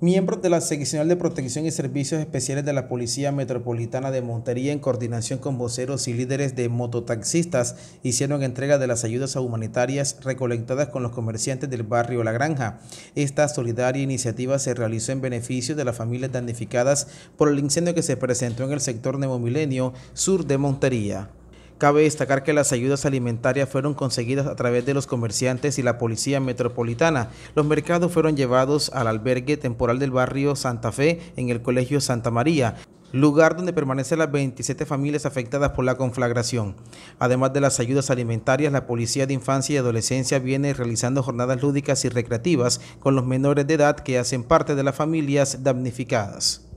miembros de la Seccional de Protección y Servicios Especiales de la Policía Metropolitana de Montería, en coordinación con voceros y líderes de mototaxistas, hicieron entrega de las ayudas humanitarias recolectadas con los comerciantes del barrio La Granja. Esta solidaria iniciativa se realizó en beneficio de las familias damnificadas por el incendio que se presentó en el sector Nuevo Milenio, sur de Montería. Cabe destacar que las ayudas alimentarias fueron conseguidas a través de los comerciantes y la policía metropolitana. Los mercados fueron llevados al albergue temporal del barrio Santa Fe en el Colegio Santa María lugar donde permanecen las 27 familias afectadas por la conflagración. Además de las ayudas alimentarias, la Policía de Infancia y Adolescencia viene realizando jornadas lúdicas y recreativas con los menores de edad que hacen parte de las familias damnificadas.